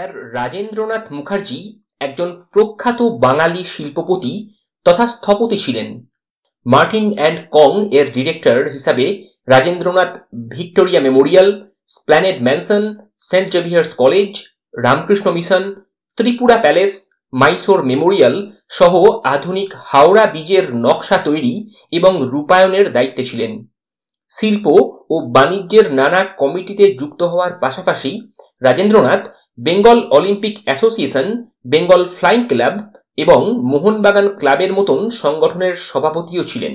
sir Rajendranath Mukherjee একজন প্রখ্যাত বাঙালি শিল্পপতি তথা স্থপতি ছিলেন মার্টিন অ্যান্ড কং এর ডিরেক্টর হিসাবে Rajendranath Victoria Memorial Esplanade Mansion Saint Xavier's College Ramakrishna Mission Tripura Palace Mysore Memorial সহ আধুনিক হাওড়া বীজের নকশা তৈরি এবং রূপায়ণের দায়িত্বে ছিলেন শিল্প ও বাণিজ্যের নানা কমিটিতে যুক্ত হওয়ার পাশাপাশি Rajendranath Bengal Olympic Association Bengal Flying Club এবং মোহনবাগান ক্লাবের মতন সংগঠনের সভাপতিও ছিলেন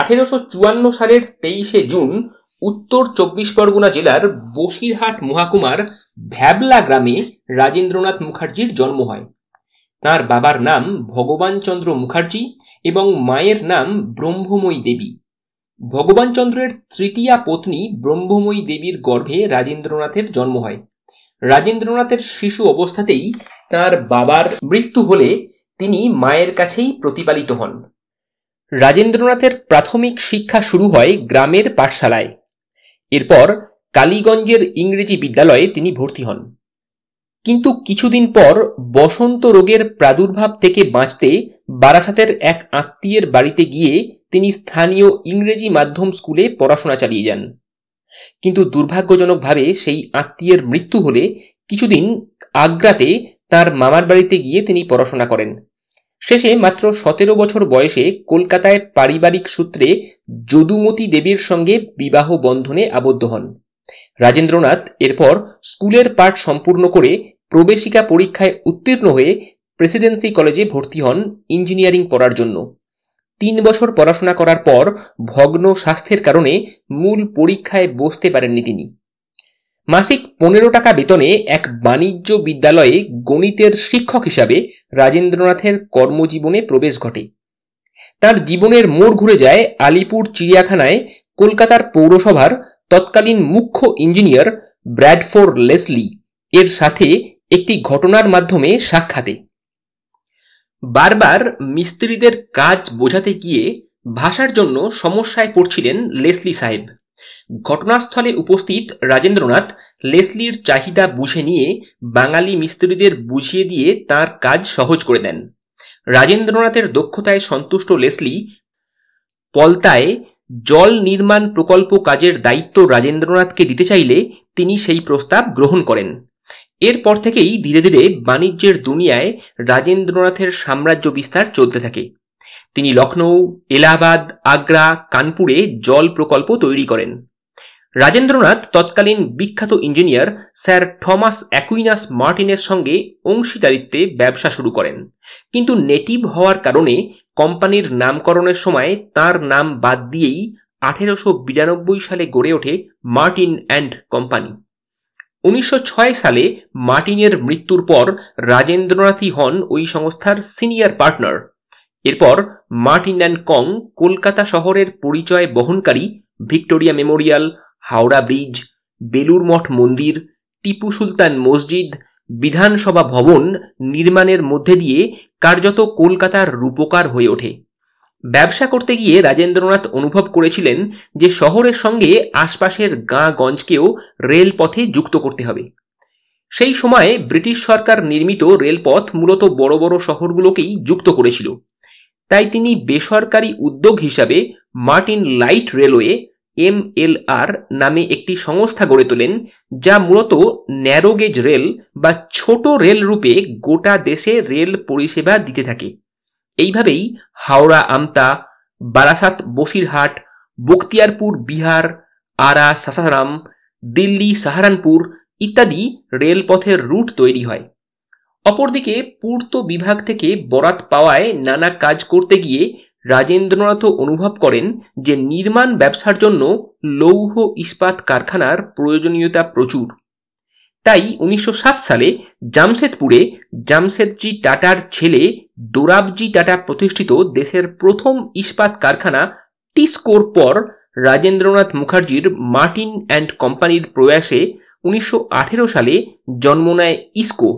আঠেরোশো চুয়ান্ন সালের তেইশে জুন উত্তর চব্বিশ পরগনা জেলার বসিরহাট মহাকুমার ভ্যাবলা গ্রামে রাজেন্দ্রনাথ মুখার্জির জন্ম হয় তার বাবার নাম ভগবানচন্দ্র মুখার্জি এবং মায়ের নাম ব্রহ্মময়ী দেবী ভগবানচন্দ্রের তৃতীয়া পত্নী ব্রহ্মময়ী দেবীর গর্ভে রাজেন্দ্রনাথের জন্ম হয় রাজেন্দ্রনাথের শিশু অবস্থাতেই তার বাবার মৃত্যু হলে তিনি মায়ের কাছেই প্রতিপালিত হন রাজেন্দ্রনাথের প্রাথমিক শিক্ষা শুরু হয় গ্রামের পাঠশালায় এরপর কালীগঞ্জের ইংরেজি বিদ্যালয়ে তিনি ভর্তি হন কিন্তু কিছুদিন পর বসন্ত রোগের প্রাদুর্ভাব থেকে বাঁচতে বারাসাতের এক আত্মীয়ের বাড়িতে গিয়ে তিনি স্থানীয় ইংরেজি মাধ্যম স্কুলে পড়াশোনা চালিয়ে যান কিন্তু দুর্ভাগ্যজনকভাবে সেই আত্মীয়ের মৃত্যু হলে কিছুদিন আগ্রাতে তার মামার বাড়িতে গিয়ে তিনি পড়াশোনা করেন শেষে মাত্র সতেরো বছর বয়সে কলকাতায় পারিবারিক সূত্রে যদুমতি দেবীর সঙ্গে বিবাহ বন্ধনে আবদ্ধ হন রাজেন্দ্রনাথ এরপর স্কুলের পাঠ সম্পূর্ণ করে প্রবেশিকা পরীক্ষায় উত্তীর্ণ হয়ে প্রেসিডেন্সি কলেজে ভর্তি হন ইঞ্জিনিয়ারিং পড়ার জন্য তিন বছর পড়াশোনা করার পর ভগ্ন স্বাস্থ্যের কারণে মূল পরীক্ষায় বসতে পারেননি তিনি মাসিক পনেরো টাকা বেতনে এক বাণিজ্য বিদ্যালয়ে গণিতের শিক্ষক হিসাবে রাজেন্দ্রনাথের কর্মজীবনে প্রবেশ ঘটে তার জীবনের মোড় ঘুরে যায় আলিপুর চিড়িয়াখানায় কলকাতার পৌরসভার তৎকালীন মুখ্য ইঞ্জিনিয়ার ব্র্যাডফোর লেসলি এর সাথে একটি ঘটনার মাধ্যমে সাক্ষাতে বারবার মিস্ত্রিদের কাজ বোঝাতে গিয়ে ভাষার জন্য সমস্যায় পড়ছিলেন লেসলি সাহেব ঘটনাস্থলে উপস্থিত রাজেন্দ্রনাথ লেসলির চাহিদা বুঝে নিয়ে বাঙালি মিস্ত্রিদের বুঝিয়ে দিয়ে তার কাজ সহজ করে দেন রাজেন্দ্রনাথের দক্ষতায় সন্তুষ্ট লেসলি পলতায় জল নির্মাণ প্রকল্প কাজের দায়িত্ব রাজেন্দ্রনাথকে দিতে চাইলে তিনি সেই প্রস্তাব গ্রহণ করেন এরপর থেকেই ধীরে ধীরে বাণিজ্যের দুনিয়ায় রাজেন্দ্রনাথের সাম্রাজ্য বিস্তার চলতে থাকে তিনি লখনৌ এলাহাবাদ আগ্রা কানপুরে জল প্রকল্প তৈরি করেন রাজেন্দ্রনাথ তৎকালীন বিখ্যাত ইঞ্জিনিয়ার স্যার থমাস অ্যাকুইনাস মার্টিনের সঙ্গে অংশীদারিত্বে ব্যবসা শুরু করেন কিন্তু নেটিভ হওয়ার কারণে কোম্পানির নামকরণের সময় তার নাম বাদ দিয়েই আঠেরোশো সালে গড়ে ওঠে মার্টিন অ্যান্ড কোম্পানি উনিশশো সালে মার্টিনের মৃত্যুর পর রাজেন্দ্রনাথই হন ওই সংস্থার সিনিয়র পার্টনার এরপর মার্টিন অ্যান্ড কং কলকাতা শহরের পরিচয় বহনকারী Victoria Memorial Howrah Bridge Belur Math মন্দির টিপু সুলতান মসজিদ বিধানসভা ভবন নির্মাণের মধ্যে দিয়ে কার্যত কলকাতার রূপকার হয়ে ওঠে ব্যবসা করতে গিয়ে রাজেন্দ্রনাথ অনুভব করেছিলেন যে শহরের সঙ্গে আশপাশের গাঁ গঞ্জকেও রেলপথে যুক্ত করতে হবে সেই সময়ে ব্রিটিশ সরকার নির্মিত রেলপথ মূলত বড় বড় শহরগুলোকেই যুক্ত করেছিল তাই তিনি বেসরকারি উদ্যোগ হিসাবে মার্টিন লাইট রেলওয়ে এম নামে একটি সংস্থা গড়ে তোলেন যা মূলত ন্যারোগেজ রেল বা ছোট রেল রূপে গোটা দেশে রেল পরিষেবা দিতে থাকে এইভাবেই হাওড়া আমতা বারাসাত বসিরহাট বক্তিয়ারপুর বিহার আরা সাসারাম দিল্লি সাহারানপুর ইত্যাদি রেলপথের রুট তৈরি হয় অপরদিকে পূর্ত বিভাগ থেকে বরাত পাওয়ায় নানা কাজ করতে গিয়ে রাজেন্দ্রনাথও অনুভব করেন যে নির্মাণ ব্যবসার জন্য লৌহ ইস্পাত কারখানার প্রয়োজনীয়তা প্রচুর তাই উনিশশো সালে জামশেদপুরে জামশেদজি টাটার ছেলে দোরাবজি টাটা প্রতিষ্ঠিত দেশের প্রথম ইস্পাত কারখানা টিস্কোর পর রাজেন্দ্রনাথ মুখার্জির মার্টিন অ্যান্ড কোম্পানির প্রয়াসে উনিশশো সালে জন্ম নেয় ইসকো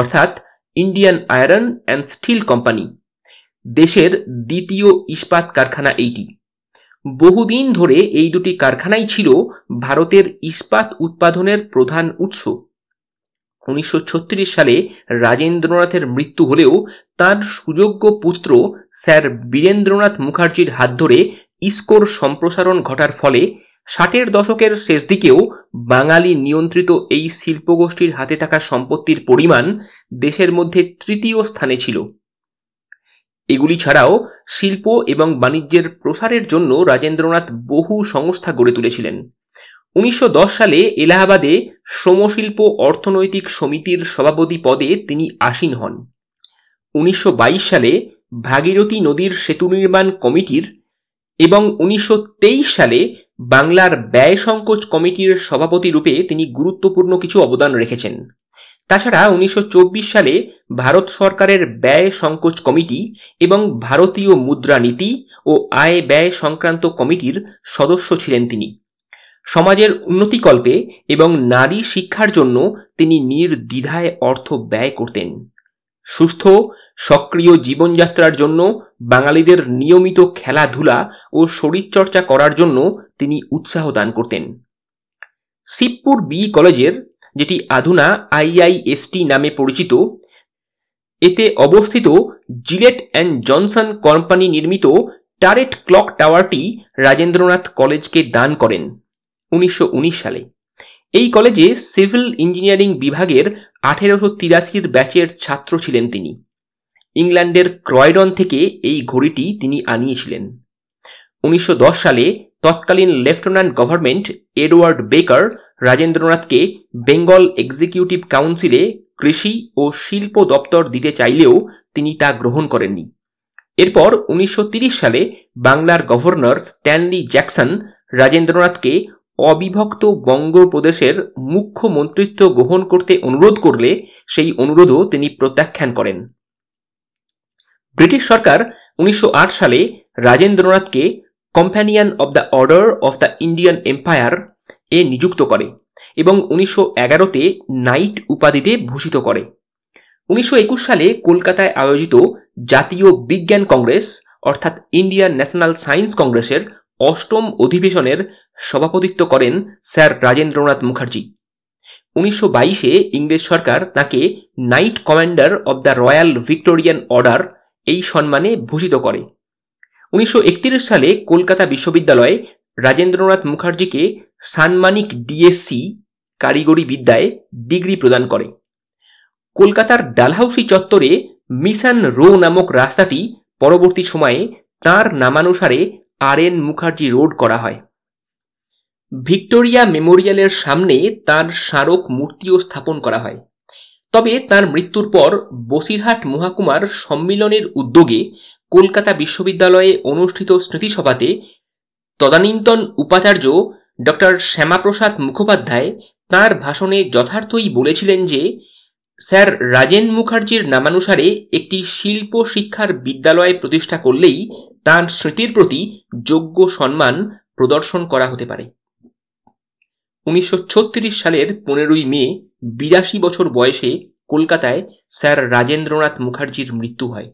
অর্থাৎ Indian Iron and Steel Company দেশের দ্বিতীয় ইস্পাত কারখানা এইটি বহুদিন ধরে এই দুটি কারখানাই ছিল ভারতের ইস্পাত উৎপাদনের প্রধান উৎস উনিশশো সালে রাজেন্দ্রনাথের মৃত্যু হলেও তার সুযোগ্য পুত্র স্যার বীরেন্দ্রনাথ মুখার্জির হাত ধরে ইস্কোর সম্প্রসারণ ঘটার ফলে ষাটের দশকের শেষ দিকেও বাঙালি নিয়ন্ত্রিত এই শিল্পগোষ্ঠীর হাতে থাকা সম্পত্তির পরিমাণ দেশের মধ্যে তৃতীয় স্থানে ছিল এগুলি ছাড়াও শিল্প এবং বাণিজ্যের প্রসারের জন্য রাজেন্দ্রনাথ বহু সংস্থা গড়ে তুলেছিলেন উনিশশো সালে এলাহাবাদে শ্রমশিল্প অর্থনৈতিক সমিতির সভাপতি পদে তিনি আসীন হন উনিশশো সালে ভাগীরথী নদীর সেতু নির্মাণ কমিটির এবং উনিশশো সালে বাংলার ব্যয় সংকোচ কমিটির সভাপতি রূপে তিনি গুরুত্বপূর্ণ কিছু অবদান রেখেছেন তাছাড়া উনিশশো সালে ভারত সরকারের ব্যয় সংকোচ কমিটি এবং ভারতীয় মুদ্রানীতি ও আয় ব্যয় সংক্রান্ত কমিটির সদস্য ছিলেন তিনি সমাজের উন্নতিকল্পে এবং নারী শিক্ষার জন্য তিনি নির্দ্বিধায় অর্থ ব্যয় করতেন সুস্থ সক্রিয় জীবনযাত্রার জন্য বাঙালিদের নিয়মিত খেলাধুলা ও শরীরচর্চা করার জন্য তিনি উৎসাহ দান করতেন শিবপুর বি কলেজের যেটি আধুনা আইআইএসটি নামে পরিচিত এতে অবস্থিত জিলেট অ্যান্ড জনসন কোম্পানি নির্মিত টারেট ক্লক টাওয়ারটি রাজেন্দ্রনাথ কলেজকে দান করেন উনিশশো সালে এই কলেজে সিভিল ইঞ্জিনিয়ারিং বিভাগের আঠেরোশো তিরাশির ব্যাচের ছাত্র ছিলেন তিনি ইংল্যান্ডের ক্রয়ডন থেকে এই ঘড়িটি তিনি আনিয়েছিলেন উনিশশো সালে তৎকালীন লেফটেন্যান্ট গভর্নমেন্ট এডওয়ার্ড বেকার রাজেন্দ্রনাথকে বেঙ্গল এক্সিকিউটিভ কাউন্সিলে কৃষি ও শিল্প দপ্তর দিতে চাইলেও তিনি তা গ্রহণ করেননি এরপর উনিশশো সালে বাংলার গভর্নর স্ট্যানলি জ্যাকসন রাজেন্দ্রনাথকে অবিভক্ত বঙ্গপ্রদেশের প্রদেশের মন্ত্রিত্ব গ্রহণ করতে অনুরোধ করলে সেই অনুরোধও তিনি প্রত্যাখ্যান করেন ব্রিটিশ সরকার উনিশশো সালে রাজেন্দ্রনাথকে companion of the order of the Indian empire এ নিযুক্ত করে এবং উনিশশো এগারোতে নাইট উপাধিতে ভূষিত করে উনিশশো সালে কলকাতায় আয়োজিত জাতীয় বিজ্ঞান কংগ্রেস অর্থাৎ ইন্ডিয়ান ন্যাশনাল সায়েন্স কংগ্রেসের অষ্টম অধিবেশনের সভাপতিত্ব করেন স্যার রাজেন্দ্রনাথ মুখার্জি উনিশশো বাইশে ইংরেজ সরকার তাকে knight commander of the royal Victorian order এই সম্মানে ভূষিত করে উনিশশো সালে কলকাতা বিশ্ববিদ্যালয়ে রাজেন্দ্রনাথ মুখার্জিকে সানমানিক ডিএসসি কারিগরি বিদ্যায় ডিগ্রি প্রদান করে কলকাতার ডালহাউসি চত্বরে মিশন রো নামক রাস্তাটি পরবর্তী সময়ে তার নামানুসারে আর এন মুখার্জি রোড করা হয় ভিক্টোরিয়া মেমোরিয়ালের সামনে তার স্মারক মূর্তিও স্থাপন করা হয় তবে তার মৃত্যুর পর বসিরহাট মহাকুমার সম্মিলনের উদ্যোগে কলকাতা বিশ্ববিদ্যালয়ে অনুষ্ঠিত স্মৃতিসভাতে তদানীন্তন উপাচার্য ডক্টর শ্যামাপ্রসাদ মুখোপাধ্যায় তার ভাষণে যথার্থই বলেছিলেন যে স্যার রাজেন মুখার্জির নামানুসারে একটি শিল্প শিক্ষার বিদ্যালয় প্রতিষ্ঠা করলেই তার স্মৃতির প্রতি যোগ্য সম্মান প্রদর্শন করা হতে পারে উনিশশো সালের পনেরোই মে বিরাশি বছর বয়সে কলকাতায় স্যার রাজেন্দ্রনাথ মুখার্জির মৃত্যু হয়